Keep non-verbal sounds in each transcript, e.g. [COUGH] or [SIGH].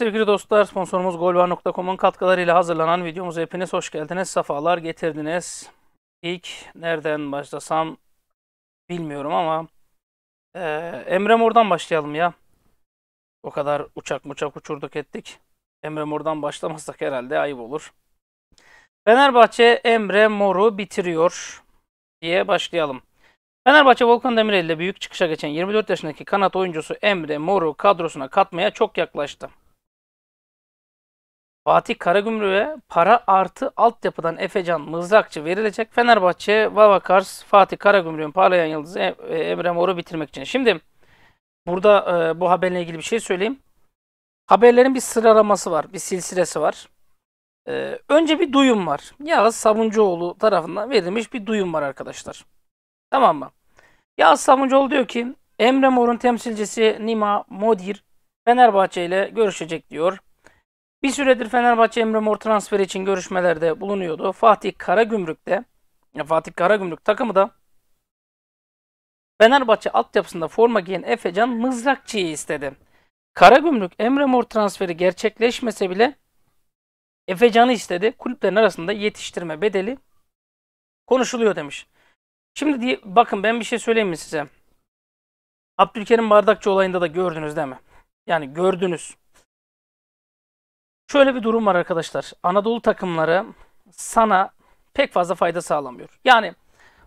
sevgili dostlar, sponsorumuz golvar.com'un katkılarıyla hazırlanan videomuza hepiniz hoş geldiniz, sefalar getirdiniz. İlk nereden başlasam bilmiyorum ama e, Emre Mor'dan başlayalım ya. O kadar uçak muçak uçurduk ettik. Emre Mor'dan başlamazsak herhalde ayıp olur. Fenerbahçe Emre Mor'u bitiriyor diye başlayalım. Fenerbahçe Volkan Demirel ile büyük çıkışa geçen 24 yaşındaki kanat oyuncusu Emre Mor'u kadrosuna katmaya çok yaklaştı. Fatih Karagümrük'e para artı altyapıdan Efecan Mızrakçı verilecek. Fenerbahçe, Vavakars, Fatih Karagümrük'ün parlayan yıldızı e- e- Emre Mor'u bitirmek için. Şimdi burada e, bu haberle ilgili bir şey söyleyeyim. Haberlerin bir sıralaması var, bir silsilesi var. E, önce bir duyum var. Yağız Sabuncuoğlu tarafından verilmiş bir duyum var arkadaşlar. Tamam mı? Yağız Sabuncuoğlu diyor ki Emre Mor'un temsilcisi Nima Modir Fenerbahçe ile görüşecek diyor. Bir süredir Fenerbahçe Emre Mor transferi için görüşmelerde bulunuyordu. Fatih Karagümrük de Fatih Karagümrük takımı da Fenerbahçe altyapısında forma giyen Efecan Mızrakçı'yı istedi. Karagümrük Emre Mor transferi gerçekleşmese bile Efecan'ı istedi. Kulüplerin arasında yetiştirme bedeli konuşuluyor demiş. Şimdi diye, bakın ben bir şey söyleyeyim mi size? Abdülkerim Bardakçı olayında da gördünüz değil mi? Yani gördünüz. Şöyle bir durum var arkadaşlar. Anadolu takımları sana pek fazla fayda sağlamıyor. Yani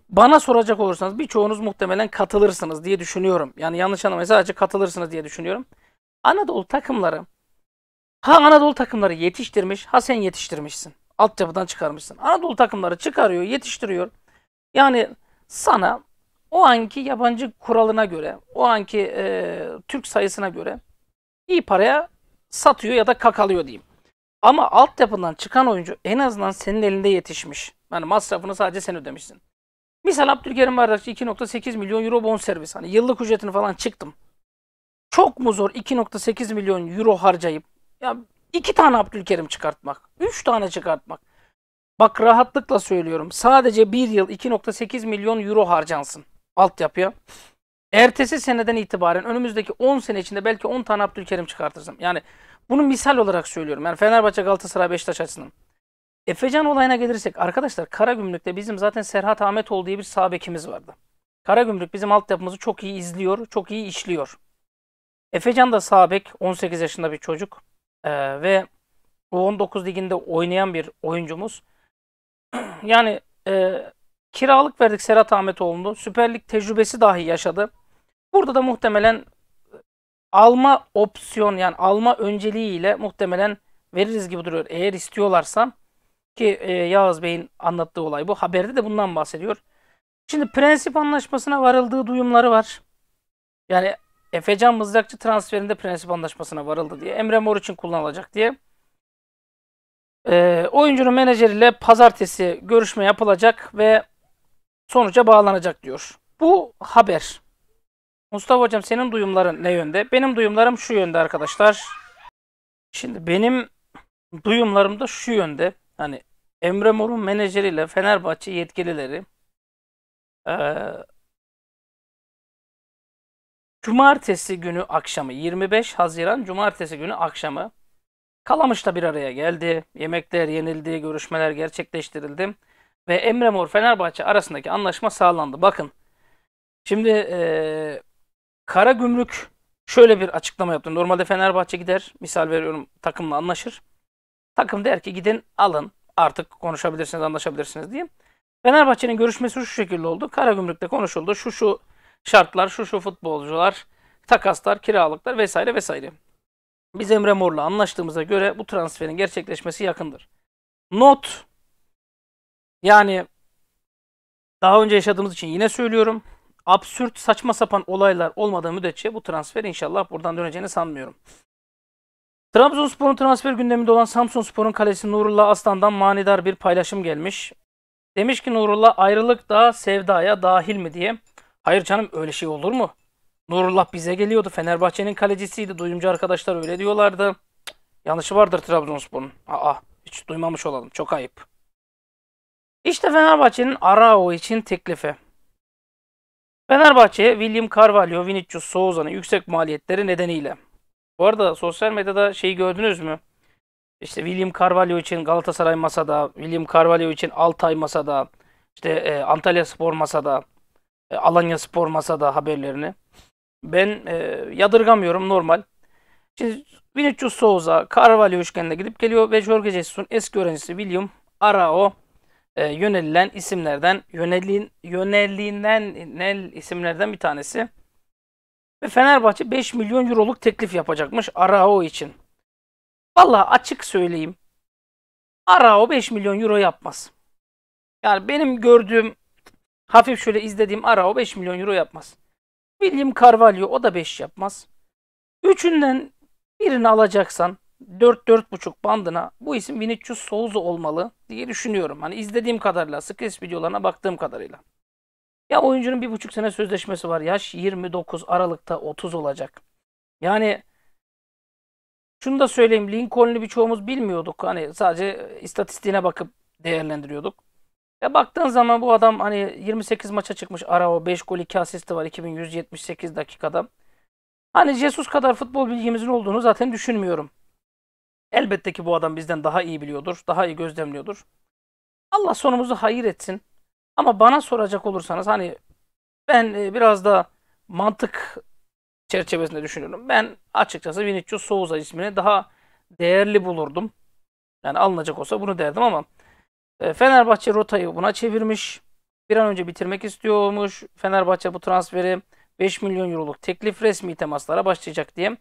bana soracak olursanız birçoğunuz muhtemelen katılırsınız diye düşünüyorum. Yani yanlış anlamayın sadece katılırsınız diye düşünüyorum. Anadolu takımları ha Anadolu takımları yetiştirmiş ha sen yetiştirmişsin. Altyapıdan çıkarmışsın. Anadolu takımları çıkarıyor, yetiştiriyor. Yani sana o anki yabancı kuralına göre, o anki e, Türk sayısına göre iyi paraya satıyor ya da kakalıyor diyeyim. Ama altyapından çıkan oyuncu en azından senin elinde yetişmiş. Yani masrafını sadece sen ödemişsin. Misal Abdülkerim Bardakçı 2.8 milyon euro bonservis. Hani yıllık ücretini falan çıktım. Çok mu zor 2.8 milyon euro harcayıp ya iki tane Abdülkerim çıkartmak, üç tane çıkartmak. Bak rahatlıkla söylüyorum. Sadece bir yıl 2.8 milyon euro harcansın altyapıya. Ertesi seneden itibaren önümüzdeki 10 sene içinde belki 10 tane Abdülkerim çıkartırsın. Yani bunu misal olarak söylüyorum. Yani Fenerbahçe, Galatasaray, Beşiktaş açısından. Efecan olayına gelirsek arkadaşlar Karagümrük'te bizim zaten Serhat Ahmetoğlu diye bir sağ bekimiz vardı. Karagümrük bizim altyapımızı çok iyi izliyor, çok iyi işliyor. Efecan da sağ 18 yaşında bir çocuk ee, ve U19 liginde oynayan bir oyuncumuz. [CLEARS THROAT] yani e, kiralık verdik Serhat Ahmetoğlu'nu. Süper Lig tecrübesi dahi yaşadı. Burada da muhtemelen alma opsiyon yani alma önceliği ile muhtemelen veririz gibi duruyor. Eğer istiyorlarsa ki e, Yağız Bey'in anlattığı olay bu. Haberde de bundan bahsediyor. Şimdi prensip anlaşmasına varıldığı duyumları var. Yani Efecan Mızrakçı transferinde prensip anlaşmasına varıldı diye. Emre Mor için kullanılacak diye. E, oyuncunun menajeriyle pazartesi görüşme yapılacak ve sonuca bağlanacak diyor. Bu haber. Mustafa hocam senin duyumların ne yönde? Benim duyumlarım şu yönde arkadaşlar. Şimdi benim duyumlarım da şu yönde. Hani Emre Mor'un menajeriyle Fenerbahçe yetkilileri ee, Cumartesi günü akşamı 25 Haziran Cumartesi günü akşamı Kalamış'ta bir araya geldi. Yemekler yenildi, görüşmeler gerçekleştirildi ve Emre Mor Fenerbahçe arasındaki anlaşma sağlandı. Bakın şimdi e, Kara Gümrük şöyle bir açıklama yaptı. Normalde Fenerbahçe gider, misal veriyorum takımla anlaşır. Takım der ki gidin alın artık konuşabilirsiniz, anlaşabilirsiniz diye. Fenerbahçe'nin görüşmesi şu şekilde oldu. Kara Gümrük'te konuşuldu. Şu şu şartlar, şu şu futbolcular, takaslar, kiralıklar vesaire vesaire. Biz Emre Mor'la anlaştığımıza göre bu transferin gerçekleşmesi yakındır. Not yani daha önce yaşadığımız için yine söylüyorum absürt saçma sapan olaylar olmadığı müddetçe bu transfer inşallah buradan döneceğini sanmıyorum. Trabzonspor'un transfer gündeminde olan Samsunspor'un kalesi Nurullah Aslan'dan manidar bir paylaşım gelmiş. Demiş ki Nurullah ayrılık da sevdaya dahil mi diye. Hayır canım öyle şey olur mu? Nurullah bize geliyordu. Fenerbahçe'nin kalecisiydi. Duyumcu arkadaşlar öyle diyorlardı. Yanlışı vardır Trabzonspor'un. Aa hiç duymamış olalım. Çok ayıp. İşte Fenerbahçe'nin Arao için teklifi. Fenerbahçe, William Carvalho, Vinicius Souza'nın yüksek maliyetleri nedeniyle. Bu arada sosyal medyada şeyi gördünüz mü? İşte William Carvalho için Galatasaray masada, William Carvalho için Altay masada, işte e, Antalya Spor masada, e, Alanya Spor masada haberlerini. Ben e, yadırgamıyorum normal. Şimdi Vinicius Souza, Carvalho üçgenine gidip geliyor ve Jorge Jesus'un eski öğrencisi William Arao e, yönelilen isimlerden yönelin, yönelilen nel isimlerden bir tanesi. Ve Fenerbahçe 5 milyon euroluk teklif yapacakmış Arao için. Valla açık söyleyeyim. Arao 5 milyon euro yapmaz. Yani benim gördüğüm hafif şöyle izlediğim Arao 5 milyon euro yapmaz. William Carvalho o da 5 yapmaz. Üçünden birini alacaksan 4-4.5 bandına bu isim Vinicius Souza olmalı diye düşünüyorum. Hani izlediğim kadarıyla, Skills videolarına baktığım kadarıyla. Ya oyuncunun bir buçuk sene sözleşmesi var. Yaş 29 Aralık'ta 30 olacak. Yani şunu da söyleyeyim. Lincoln'u birçoğumuz bilmiyorduk. Hani sadece istatistiğine bakıp değerlendiriyorduk. Ya baktığın zaman bu adam hani 28 maça çıkmış. Arao 5 gol 2 asisti var 2178 dakikada. Hani Jesus kadar futbol bilgimizin olduğunu zaten düşünmüyorum. Elbette ki bu adam bizden daha iyi biliyordur, daha iyi gözlemliyordur. Allah sonumuzu hayır etsin. Ama bana soracak olursanız hani ben e, biraz da mantık çerçevesinde düşünüyorum. Ben açıkçası Vinicius Souza ismini daha değerli bulurdum. Yani alınacak olsa bunu derdim ama e, Fenerbahçe rotayı buna çevirmiş. Bir an önce bitirmek istiyormuş. Fenerbahçe bu transferi 5 milyon euroluk teklif resmi temaslara başlayacak diye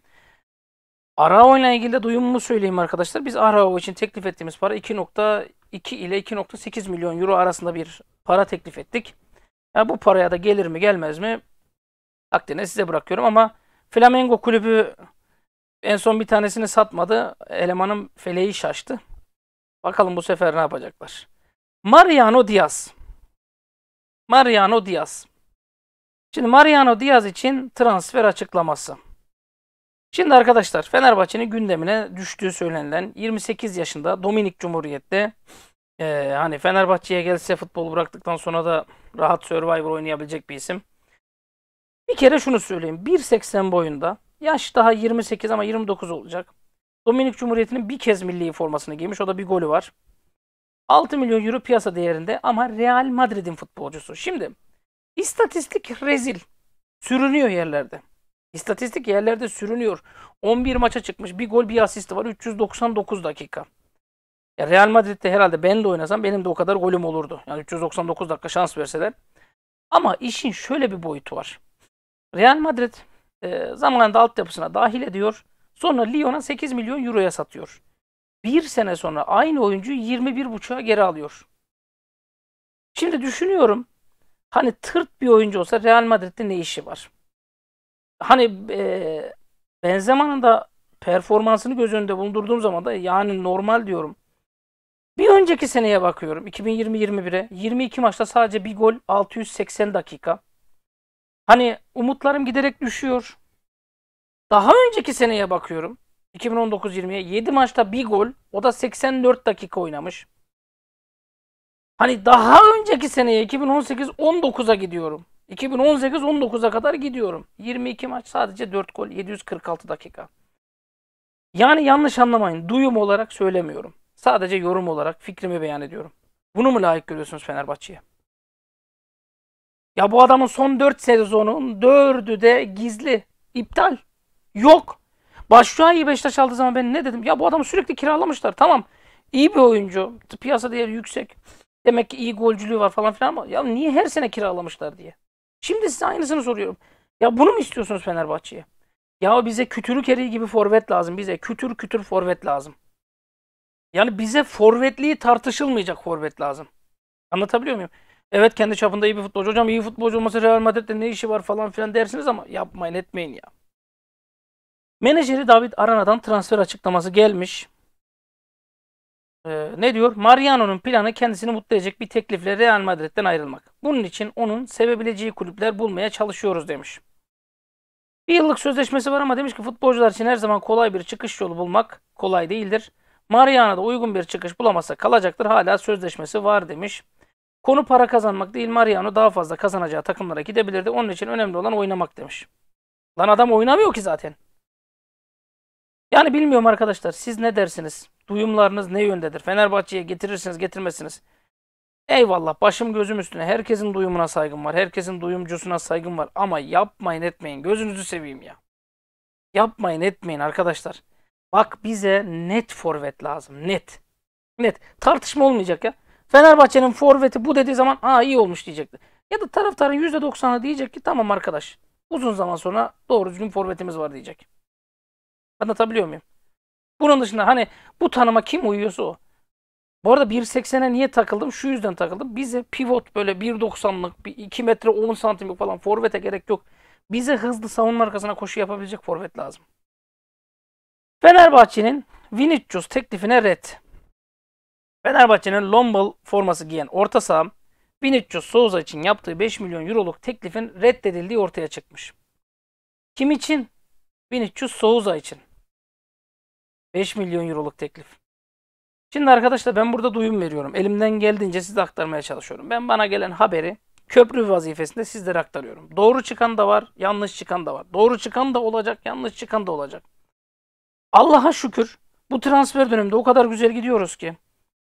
Arao ile ilgili de duyumumu söyleyeyim arkadaşlar. Biz Arao için teklif ettiğimiz para 2.2 ile 2.8 milyon euro arasında bir para teklif ettik. Yani bu paraya da gelir mi gelmez mi takdirine size bırakıyorum ama Flamengo kulübü en son bir tanesini satmadı. Elemanın feleği şaştı. Bakalım bu sefer ne yapacaklar. Mariano Diaz. Mariano Diaz. Şimdi Mariano Diaz için transfer açıklaması. Şimdi arkadaşlar Fenerbahçe'nin gündemine düştüğü söylenilen 28 yaşında Dominik Cumhuriyet'te e, hani Fenerbahçe'ye gelse futbol bıraktıktan sonra da rahat Survivor oynayabilecek bir isim. Bir kere şunu söyleyeyim. 1.80 boyunda yaş daha 28 ama 29 olacak. Dominik Cumhuriyeti'nin bir kez milli formasını giymiş. O da bir golü var. 6 milyon euro piyasa değerinde ama Real Madrid'in futbolcusu. Şimdi istatistik rezil. Sürünüyor yerlerde. İstatistik yerlerde sürünüyor. 11 maça çıkmış. Bir gol bir asist var. 399 dakika. Ya Real Madrid'de herhalde ben de oynasam benim de o kadar golüm olurdu. Yani 399 dakika şans verseler. Ama işin şöyle bir boyutu var. Real Madrid e, zamanında altyapısına dahil ediyor. Sonra Lyon'a 8 milyon euroya satıyor. Bir sene sonra aynı oyuncuyu 21.5'a geri alıyor. Şimdi düşünüyorum. Hani tırt bir oyuncu olsa Real Madrid'de ne işi var? hani e, Benzema'nın da performansını göz önünde bulundurduğum zaman da yani normal diyorum. Bir önceki seneye bakıyorum 2020-21'e 22 maçta sadece bir gol 680 dakika. Hani umutlarım giderek düşüyor. Daha önceki seneye bakıyorum 2019-20'ye 7 maçta bir gol o da 84 dakika oynamış. Hani daha önceki seneye 2018-19'a gidiyorum. 2018-19'a kadar gidiyorum. 22 maç sadece 4 gol 746 dakika. Yani yanlış anlamayın. Duyum olarak söylemiyorum. Sadece yorum olarak fikrimi beyan ediyorum. Bunu mu layık görüyorsunuz Fenerbahçe'ye? Ya bu adamın son 4 sezonun 4'ü de gizli. iptal. Yok. Başşuay'ı Beşiktaş aldığı zaman ben ne dedim? Ya bu adamı sürekli kiralamışlar. Tamam. İyi bir oyuncu. Piyasa değeri yüksek. Demek ki iyi golcülüğü var falan filan ama ya niye her sene kiralamışlar diye. Şimdi size aynısını soruyorum. Ya bunu mu istiyorsunuz Fenerbahçe'ye? Ya bize kütürü Keri gibi forvet lazım. Bize kütür kütür forvet lazım. Yani bize forvetliği tartışılmayacak forvet lazım. Anlatabiliyor muyum? Evet kendi çapında iyi bir futbolcu. Hocam iyi futbolcu olması Real Madrid'de ne işi var falan filan dersiniz ama yapmayın etmeyin ya. Menajeri David Arana'dan transfer açıklaması gelmiş. Ee, ne diyor? Mariano'nun planı kendisini mutlu edecek bir teklifle Real Madrid'den ayrılmak. Bunun için onun sevebileceği kulüpler bulmaya çalışıyoruz demiş. Bir yıllık sözleşmesi var ama demiş ki futbolcular için her zaman kolay bir çıkış yolu bulmak kolay değildir. da uygun bir çıkış bulamasa kalacaktır hala sözleşmesi var demiş. Konu para kazanmak değil Mariano daha fazla kazanacağı takımlara gidebilirdi. Onun için önemli olan oynamak demiş. Lan adam oynamıyor ki zaten. Yani bilmiyorum arkadaşlar siz ne dersiniz? Duyumlarınız ne yöndedir? Fenerbahçe'ye getirirsiniz getirmezsiniz. Eyvallah başım gözüm üstüne herkesin duyumuna saygım var. Herkesin duyumcusuna saygım var. Ama yapmayın etmeyin gözünüzü seveyim ya. Yapmayın etmeyin arkadaşlar. Bak bize net forvet lazım. Net. Net. Tartışma olmayacak ya. Fenerbahçe'nin forveti bu dediği zaman aa iyi olmuş diyecekti. Ya da taraftarın %90'ı diyecek ki tamam arkadaş. Uzun zaman sonra doğru düzgün forvetimiz var diyecek. Anlatabiliyor muyum? Bunun dışında hani bu tanıma kim uyuyorsa o. Bu arada 1.80'e niye takıldım? Şu yüzden takıldım. Bize pivot böyle 1.90'lık, 2 metre 10 santimlik falan forvete gerek yok. Bize hızlı savunma arkasına koşu yapabilecek forvet lazım. Fenerbahçe'nin Vinicius teklifine red. Fenerbahçe'nin Lombal forması giyen orta saha Vinicius Souza için yaptığı 5 milyon euroluk teklifin reddedildiği ortaya çıkmış. Kim için? Vinicius Souza için. 5 milyon euroluk teklif. Şimdi arkadaşlar ben burada duyum veriyorum. Elimden geldiğince size aktarmaya çalışıyorum. Ben bana gelen haberi köprü vazifesinde sizlere aktarıyorum. Doğru çıkan da var, yanlış çıkan da var. Doğru çıkan da olacak, yanlış çıkan da olacak. Allah'a şükür bu transfer döneminde o kadar güzel gidiyoruz ki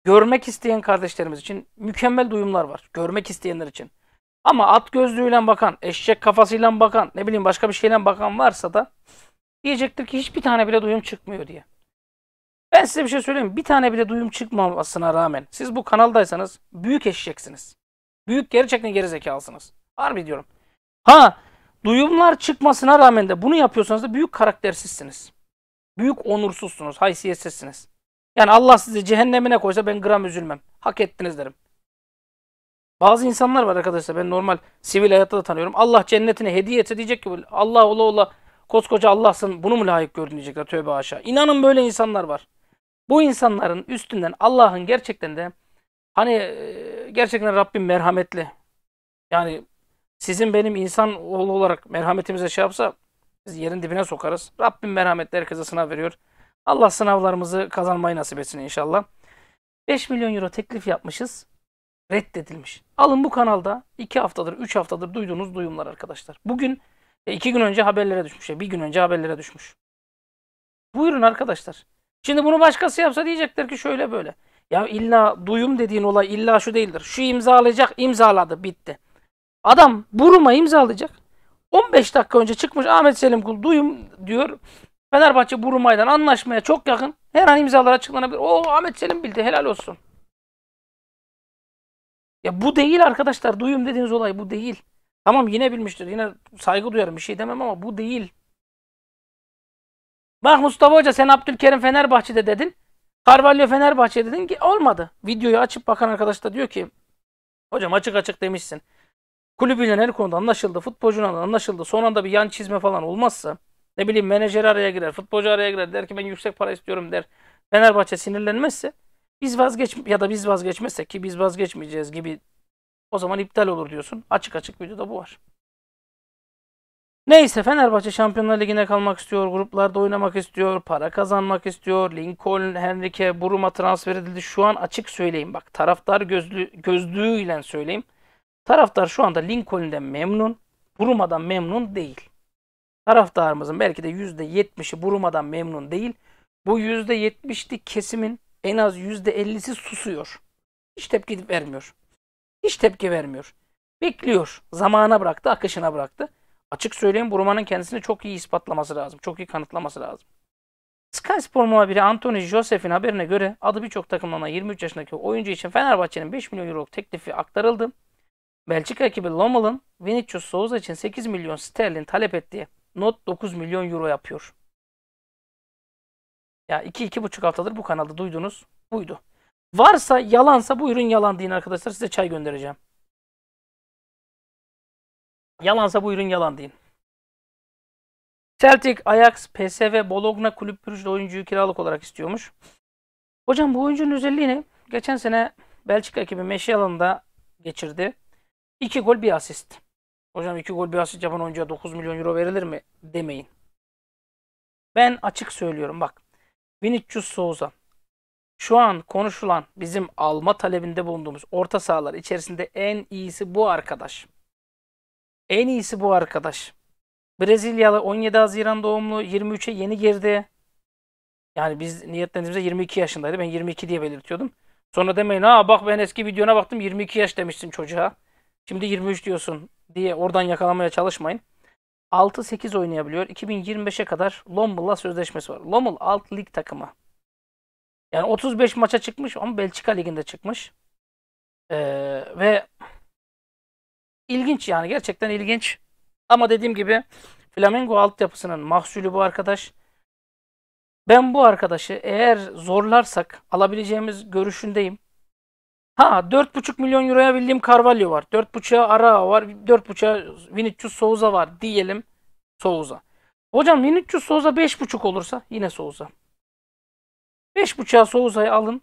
görmek isteyen kardeşlerimiz için mükemmel duyumlar var. Görmek isteyenler için. Ama at gözlüğüyle bakan, eşek kafasıyla bakan, ne bileyim başka bir şeyle bakan varsa da diyecektir ki hiçbir tane bile duyum çıkmıyor diye. Ben size bir şey söyleyeyim Bir tane bile duyum çıkmamasına rağmen siz bu kanaldaysanız büyük eşeceksiniz. Büyük gerçekten gerizekalısınız. Harbi diyorum. Ha duyumlar çıkmasına rağmen de bunu yapıyorsanız da büyük karaktersizsiniz. Büyük onursuzsunuz, haysiyetsizsiniz. Yani Allah sizi cehennemine koysa ben gram üzülmem. Hak ettiniz derim. Bazı insanlar var arkadaşlar ben normal sivil hayatta da tanıyorum. Allah cennetine hediye etse diyecek ki Allah ola ola koskoca Allah'sın bunu mu layık gördün diyecekler tövbe aşağı. İnanın böyle insanlar var. Bu insanların üstünden Allah'ın gerçekten de hani e, gerçekten Rabbim merhametli. Yani sizin benim insan oğlu olarak merhametimize şey yapsa biz yerin dibine sokarız. Rabbim merhametli herkese sınav veriyor. Allah sınavlarımızı kazanmayı nasip etsin inşallah. 5 milyon euro teklif yapmışız. Reddedilmiş. Alın bu kanalda 2 haftadır 3 haftadır duyduğunuz duyumlar arkadaşlar. Bugün 2 e, gün önce haberlere düşmüş. E, bir gün önce haberlere düşmüş. Buyurun arkadaşlar. Şimdi bunu başkası yapsa diyecekler ki şöyle böyle. Ya illa duyum dediğin olay illa şu değildir. Şu imzalayacak imzaladı bitti. Adam buruma imzalayacak. 15 dakika önce çıkmış Ahmet Selim Kul duyum diyor. Fenerbahçe Burumay'dan anlaşmaya çok yakın. Her an imzalar açıklanabilir. O Ahmet Selim bildi helal olsun. Ya bu değil arkadaşlar. Duyum dediğiniz olay bu değil. Tamam yine bilmiştir. Yine saygı duyarım bir şey demem ama bu değil. Bak Mustafa Hoca sen Abdülkerim Fenerbahçe'de dedin. Carvalho Fenerbahçe'de dedin ki olmadı. Videoyu açıp bakan arkadaş da diyor ki hocam açık açık demişsin. Kulübüyle her konuda anlaşıldı. Futbolcuyla anlaşıldı. Son anda bir yan çizme falan olmazsa ne bileyim menajer araya girer, futbolcu araya girer der ki ben yüksek para istiyorum der. Fenerbahçe sinirlenmezse biz vazgeç ya da biz vazgeçmezsek ki biz vazgeçmeyeceğiz gibi o zaman iptal olur diyorsun. Açık açık videoda bu var. Neyse Fenerbahçe Şampiyonlar Ligi'ne kalmak istiyor, gruplarda oynamak istiyor, para kazanmak istiyor. Lincoln, Henrique, Buruma transfer edildi. Şu an açık söyleyeyim bak taraftar gözlü, gözlüğüyle söyleyeyim. Taraftar şu anda Lincoln'den memnun, Buruma'dan memnun değil. Taraftarımızın belki de %70'i Buruma'dan memnun değil. Bu %70'lik kesimin en az %50'si susuyor. Hiç tepki vermiyor. Hiç tepki vermiyor. Bekliyor. Zamana bıraktı, akışına bıraktı. Açık söyleyeyim bu romanın kendisini çok iyi ispatlaması lazım. Çok iyi kanıtlaması lazım. Sky Spor muhabiri Anthony Joseph'in haberine göre adı birçok takımlarına 23 yaşındaki oyuncu için Fenerbahçe'nin 5 milyon euro teklifi aktarıldı. Belçika ekibi Lomal'ın Vinicius Souza için 8 milyon sterlin talep ettiği not 9 milyon euro yapıyor. Ya 2-2,5 haftadır bu kanalda duydunuz buydu. Varsa yalansa buyurun yalan deyin arkadaşlar size çay göndereceğim. Yalansa bu ürün yalan deyin. Celtic, Ajax, PSV, Bologna kulüp Brugge'de oyuncuyu kiralık olarak istiyormuş. Hocam bu oyuncunun özelliği ne? Geçen sene Belçika ekibi Meşyalan'da geçirdi. 2 gol bir asist. Hocam 2 gol bir asist yapan oyuncuya 9 milyon euro verilir mi? Demeyin. Ben açık söylüyorum bak. Vinicius Souza. Şu an konuşulan bizim alma talebinde bulunduğumuz orta sahalar içerisinde en iyisi bu arkadaş. En iyisi bu arkadaş. Brezilyalı 17 Haziran doğumlu 23'e yeni girdi. Yani biz niyetlendiğimizde 22 yaşındaydı. Ben 22 diye belirtiyordum. Sonra demeyin ha bak ben eski videona baktım 22 yaş demiştin çocuğa. Şimdi 23 diyorsun diye oradan yakalamaya çalışmayın. 6-8 oynayabiliyor. 2025'e kadar Lommel'la sözleşmesi var. Lommel alt lig takımı. Yani 35 maça çıkmış ama Belçika liginde çıkmış. Ee, ve İlginç yani gerçekten ilginç. Ama dediğim gibi Flamengo altyapısının mahsulü bu arkadaş. Ben bu arkadaşı eğer zorlarsak alabileceğimiz görüşündeyim. Ha 4,5 milyon euroya bildiğim Carvalho var. 4,5'a Ara var. 4,5'a Vinicius Souza var diyelim. Souza. Hocam Vinicius Souza 5,5 olursa yine Souza. 5,5'a Souza'yı alın.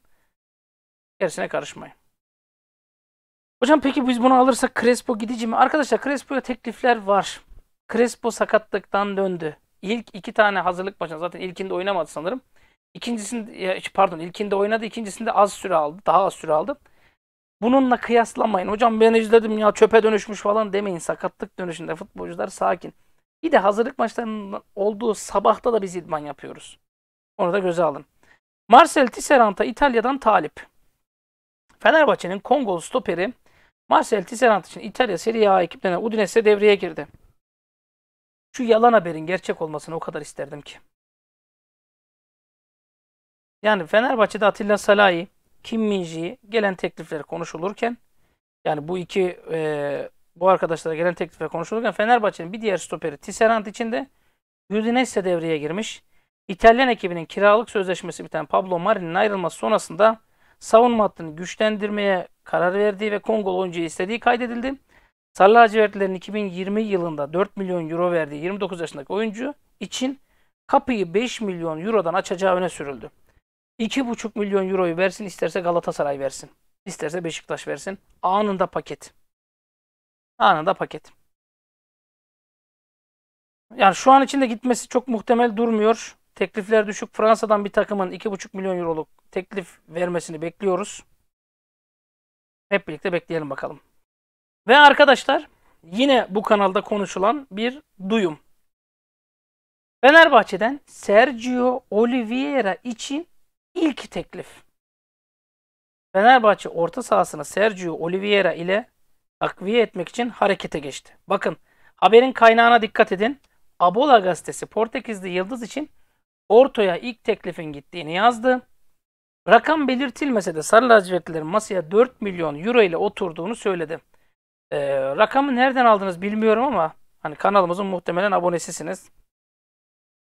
Gerisine karışmayın. Hocam peki biz bunu alırsak Crespo gidici mi? Arkadaşlar Crespo'ya teklifler var. Crespo sakatlıktan döndü. İlk iki tane hazırlık maçında zaten ilkinde oynamadı sanırım. İkincisinde pardon ilkinde oynadı ikincisinde az süre aldı. Daha az süre aldı. Bununla kıyaslamayın. Hocam ben izledim ya çöpe dönüşmüş falan demeyin. Sakatlık dönüşünde futbolcular sakin. Bir de hazırlık maçlarının olduğu sabahta da biz idman yapıyoruz. Onu da göze alın. Marcel Tisserant'a İtalya'dan talip. Fenerbahçe'nin Kongol stoperi Marcel Tisserand için İtalya Serie A ekiplerine Udinese devreye girdi. Şu yalan haberin gerçek olmasını o kadar isterdim ki. Yani Fenerbahçe'de Atilla Salahi, Kim Minji'yi gelen teklifleri konuşulurken yani bu iki e, bu arkadaşlara gelen teklifler konuşulurken Fenerbahçe'nin bir diğer stoperi Tisserand için de Udinese devreye girmiş. İtalyan ekibinin kiralık sözleşmesi biten Pablo Marin'in ayrılması sonrasında savunma hattını güçlendirmeye karar verdiği ve Kongol oyuncu istediği kaydedildi. Sarı lacivertlilerin 2020 yılında 4 milyon euro verdiği 29 yaşındaki oyuncu için kapıyı 5 milyon eurodan açacağı öne sürüldü. 2,5 milyon euroyu versin isterse Galatasaray versin. isterse Beşiktaş versin. Anında paket. Anında paket. Yani şu an içinde gitmesi çok muhtemel durmuyor. Teklifler düşük. Fransa'dan bir takımın 2,5 milyon euroluk teklif vermesini bekliyoruz. Hep birlikte bekleyelim bakalım. Ve arkadaşlar yine bu kanalda konuşulan bir duyum. Fenerbahçe'den Sergio Oliveira için ilk teklif. Fenerbahçe orta sahasına Sergio Oliveira ile takviye etmek için harekete geçti. Bakın haberin kaynağına dikkat edin. Abola gazetesi Portekizli Yıldız için ortaya ilk teklifin gittiğini yazdı. Rakam belirtilmese de Sarı lacivertlilerin masaya 4 milyon euro ile oturduğunu söyledi. Ee, rakamı nereden aldınız bilmiyorum ama hani kanalımızın muhtemelen abonesisiniz.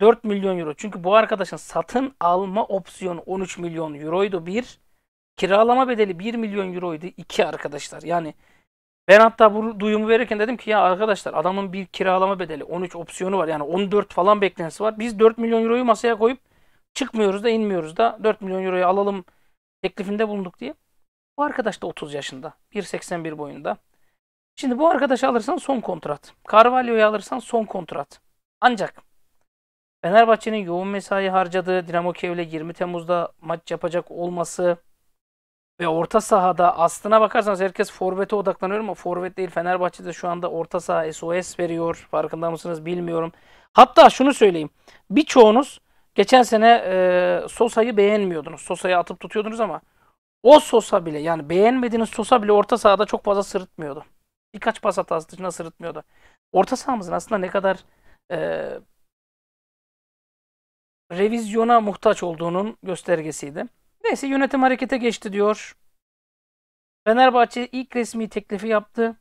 4 milyon euro. Çünkü bu arkadaşın satın alma opsiyonu 13 milyon euroydu bir. Kiralama bedeli 1 milyon euroydu iki arkadaşlar. Yani ben hatta bu duyumu verirken dedim ki ya arkadaşlar adamın bir kiralama bedeli 13 opsiyonu var yani 14 falan beklentisi var. Biz 4 milyon euroyu masaya koyup çıkmıyoruz da inmiyoruz da 4 milyon euroyu alalım teklifinde bulunduk diye. Bu arkadaş da 30 yaşında 1.81 boyunda. Şimdi bu arkadaşı alırsan son kontrat. Carvalho'yu alırsan son kontrat. Ancak Fenerbahçe'nin yoğun mesai harcadığı Dinamo Kiev'le 20 Temmuz'da maç yapacak olması ve orta sahada aslına bakarsanız herkes forvete odaklanıyor ama forvet değil Fenerbahçe'de şu anda orta saha SOS veriyor. Farkında mısınız bilmiyorum. Hatta şunu söyleyeyim. Birçoğunuz geçen sene e, Sosa'yı beğenmiyordunuz. Sosa'yı atıp tutuyordunuz ama o Sosa bile yani beğenmediğiniz Sosa bile orta sahada çok fazla sırıtmıyordu. Birkaç pas hatası dışında sırıtmıyordu. Orta sahamızın aslında ne kadar e, revizyona muhtaç olduğunun göstergesiydi. Neyse yönetim harekete geçti diyor. Fenerbahçe ilk resmi teklifi yaptı.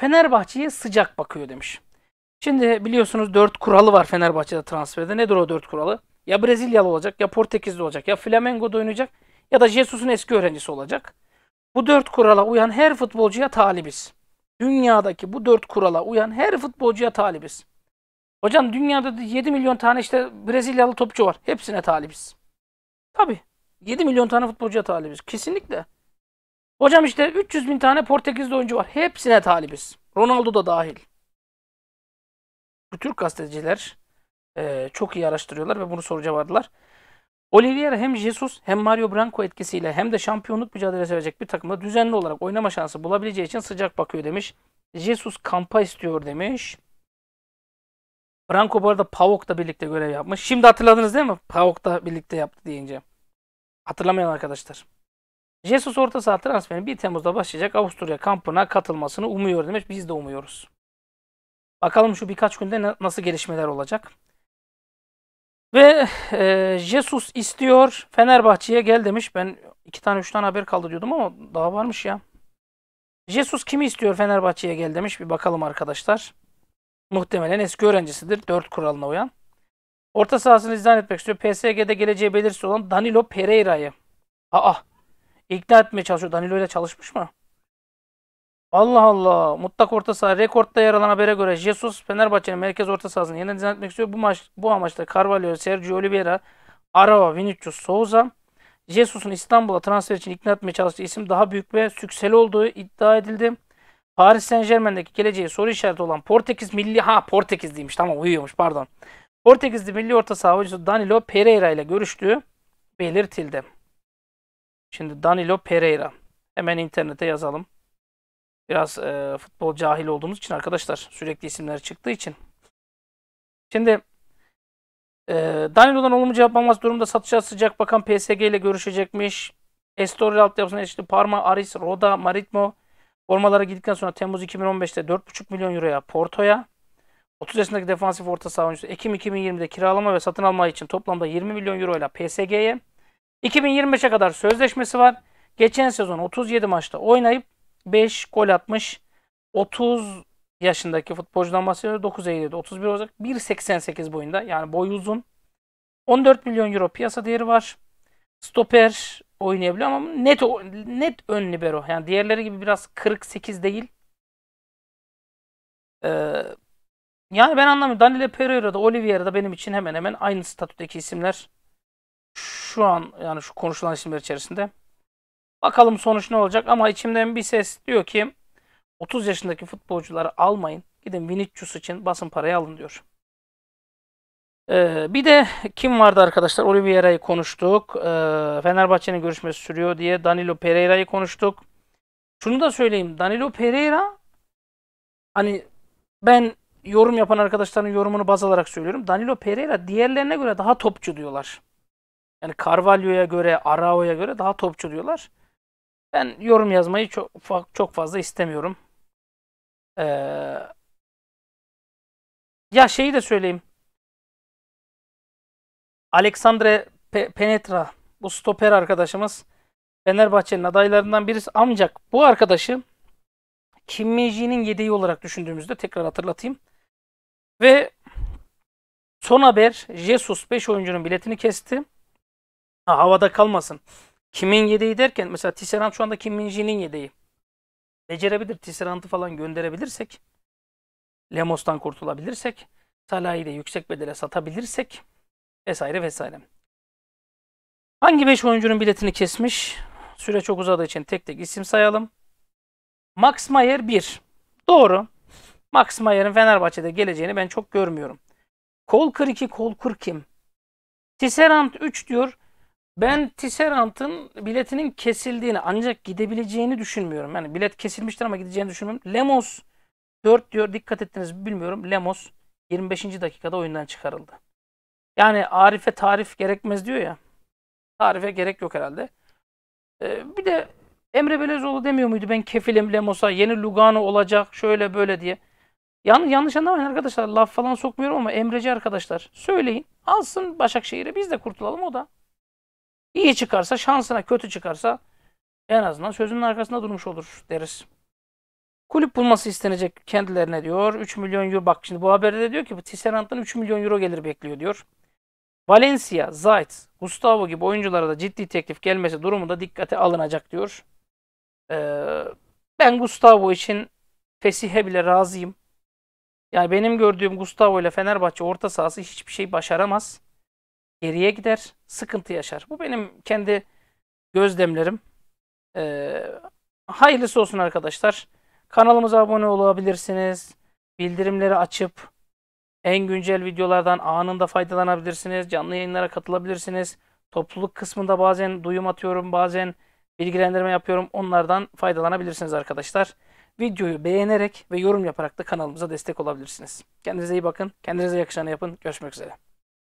Fenerbahçe'ye sıcak bakıyor demiş. Şimdi biliyorsunuz dört kuralı var Fenerbahçe'de transferde. Nedir o dört kuralı? Ya Brezilyalı olacak, ya Portekizli olacak, ya Flamengo'da oynayacak ya da Jesus'un eski öğrencisi olacak. Bu dört kurala uyan her futbolcuya talibiz. Dünyadaki bu dört kurala uyan her futbolcuya talibiz. Hocam dünyada 7 milyon tane işte Brezilyalı topçu var. Hepsine talibiz. Tabii. 7 milyon tane futbolcuya talibiz. Kesinlikle. Hocam işte 300 bin tane Portekizli oyuncu var. Hepsine talibiz. Ronaldo da dahil. Bu Türk gazeteciler e, çok iyi araştırıyorlar ve bunu soru cevapladılar. Olivier hem Jesus hem Mario Branco etkisiyle hem de şampiyonluk mücadelesi verecek bir takımda düzenli olarak oynama şansı bulabileceği için sıcak bakıyor demiş. Jesus kampa istiyor demiş. Branco bu arada PAOK'ta birlikte görev yapmış. Şimdi hatırladınız değil mi? PAOK'ta birlikte yaptı deyince. Hatırlamayan arkadaşlar. Jesus orta saha transferi 1 Temmuz'da başlayacak Avusturya kampına katılmasını umuyor demiş. Biz de umuyoruz. Bakalım şu birkaç günde nasıl gelişmeler olacak. Ve e, Jesus istiyor Fenerbahçe'ye gel demiş. Ben iki tane üç tane haber kaldı diyordum ama daha varmış ya. Jesus kimi istiyor Fenerbahçe'ye gel demiş. Bir bakalım arkadaşlar. Muhtemelen eski öğrencisidir. Dört kuralına uyan. Orta sahasını izah etmek istiyor. PSG'de geleceği belirsiz olan Danilo Pereira'yı. Aa! ikna etmeye çalışıyor. Danilo ile çalışmış mı? Allah Allah. Mutlak orta saha rekortta yer alan habere göre Jesus Fenerbahçe'nin merkez orta sahasını yeniden dizayn etmek istiyor. Bu maç bu amaçla Carvalho, Sergio Oliveira, Arava, Vinicius, Souza Jesus'un İstanbul'a transfer için ikna etmeye çalıştığı isim daha büyük ve sükseli olduğu iddia edildi. Paris Saint Germain'deki geleceği soru işareti olan Portekiz milli ha Portekiz Portekizliymiş tamam uyuyormuş pardon. Portekizli milli orta saha Danilo Pereira ile görüştüğü belirtildi. Şimdi Danilo Pereira. Hemen internete yazalım. Biraz e, futbol cahil olduğumuz için arkadaşlar sürekli isimler çıktığı için. Şimdi e, Danilo'dan olumlu cevap almaz durumda satışa sıcak bakan PSG ile görüşecekmiş. Estoril altyapısına erişti. Parma, Aris, Roda, Maritmo formalara gittikten sonra Temmuz 2015'te 4,5 milyon euroya Porto'ya 30 yaşındaki defansif orta saha oyuncusu Ekim 2020'de kiralama ve satın alma için toplamda 20 milyon euro ile PSG'ye 2025'e kadar sözleşmesi var. Geçen sezon 37 maçta oynayıp 5 gol atmış. 30 yaşındaki futbolcudan bahsediyoruz. 9 Eylül'de 31 olacak. 1.88 boyunda yani boy uzun. 14 milyon euro piyasa değeri var. Stoper oynayabiliyor ama net net ön libero. Yani diğerleri gibi biraz 48 değil. Ee, yani ben anlamıyorum. Danilo Olivier da benim için hemen hemen aynı statüdeki isimler şu an yani şu konuşulan isimler içerisinde. Bakalım sonuç ne olacak ama içimden bir ses diyor ki 30 yaşındaki futbolcuları almayın. Gidin Vinicius için basın parayı alın diyor. Ee, bir de kim vardı arkadaşlar? Oliveira'yı konuştuk. Ee, Fenerbahçe'nin görüşmesi sürüyor diye Danilo Pereira'yı konuştuk. Şunu da söyleyeyim. Danilo Pereira hani ben yorum yapan arkadaşların yorumunu baz alarak söylüyorum. Danilo Pereira diğerlerine göre daha topçu diyorlar. Yani Carvalho'ya göre, Arao'ya göre daha topçu diyorlar. Ben yorum yazmayı çok çok fazla istemiyorum. Ee, ya şeyi de söyleyeyim. Alexandre Pe Penetra bu stoper arkadaşımız Fenerbahçe'nin adaylarından birisi ancak bu arkadaşı Kim Meji'nin yedeği olarak düşündüğümüzde tekrar hatırlatayım. Ve son haber Jesus 5 oyuncunun biletini kesti. Ha, havada kalmasın. Kimin yedeği derken mesela Tisserand şu anda Kim Minji'nin yedeği. Becerebilir. Tisserand'ı falan gönderebilirsek. Lemos'tan kurtulabilirsek. Salah'ı da yüksek bedele satabilirsek. Vesaire vesaire. Hangi 5 oyuncunun biletini kesmiş? Süre çok uzadığı için tek tek isim sayalım. Max Mayer 1. Doğru. Max Mayer'in Fenerbahçe'de geleceğini ben çok görmüyorum. Kol 42, kol 40 kim? Tisserant 3 diyor. Ben Tisserant'ın biletinin kesildiğini ancak gidebileceğini düşünmüyorum. Yani bilet kesilmiştir ama gideceğini düşünmüyorum. Lemos 4 diyor. Dikkat ettiniz bilmiyorum. Lemos 25. dakikada oyundan çıkarıldı. Yani Arif'e tarif gerekmez diyor ya. Tarife gerek yok herhalde. Ee, bir de Emre Belezoğlu demiyor muydu ben kefilim Lemos'a yeni Lugano olacak şöyle böyle diye. Yan, yanlış anlamayın arkadaşlar. Laf falan sokmuyorum ama Emreci arkadaşlar. Söyleyin. Alsın Başakşehir'e biz de kurtulalım o da. İyi çıkarsa şansına kötü çıkarsa en azından sözünün arkasında durmuş olur deriz. Kulüp bulması istenecek kendilerine diyor. 3 milyon euro bak şimdi bu haberde de diyor ki bu Tisserant'tan 3 milyon euro gelir bekliyor diyor. Valencia, Zayt, Gustavo gibi oyunculara da ciddi teklif gelmesi durumunda dikkate alınacak diyor. Ee, ben Gustavo için Fesih'e bile razıyım. Yani benim gördüğüm Gustavo ile Fenerbahçe orta sahası hiçbir şey başaramaz. Geriye gider, sıkıntı yaşar. Bu benim kendi gözlemlerim. Ee, hayırlısı olsun arkadaşlar. Kanalımıza abone olabilirsiniz. Bildirimleri açıp en güncel videolardan anında faydalanabilirsiniz. Canlı yayınlara katılabilirsiniz. Topluluk kısmında bazen duyum atıyorum, bazen bilgilendirme yapıyorum. Onlardan faydalanabilirsiniz arkadaşlar. Videoyu beğenerek ve yorum yaparak da kanalımıza destek olabilirsiniz. Kendinize iyi bakın. Kendinize yakışanı yapın. Görüşmek üzere.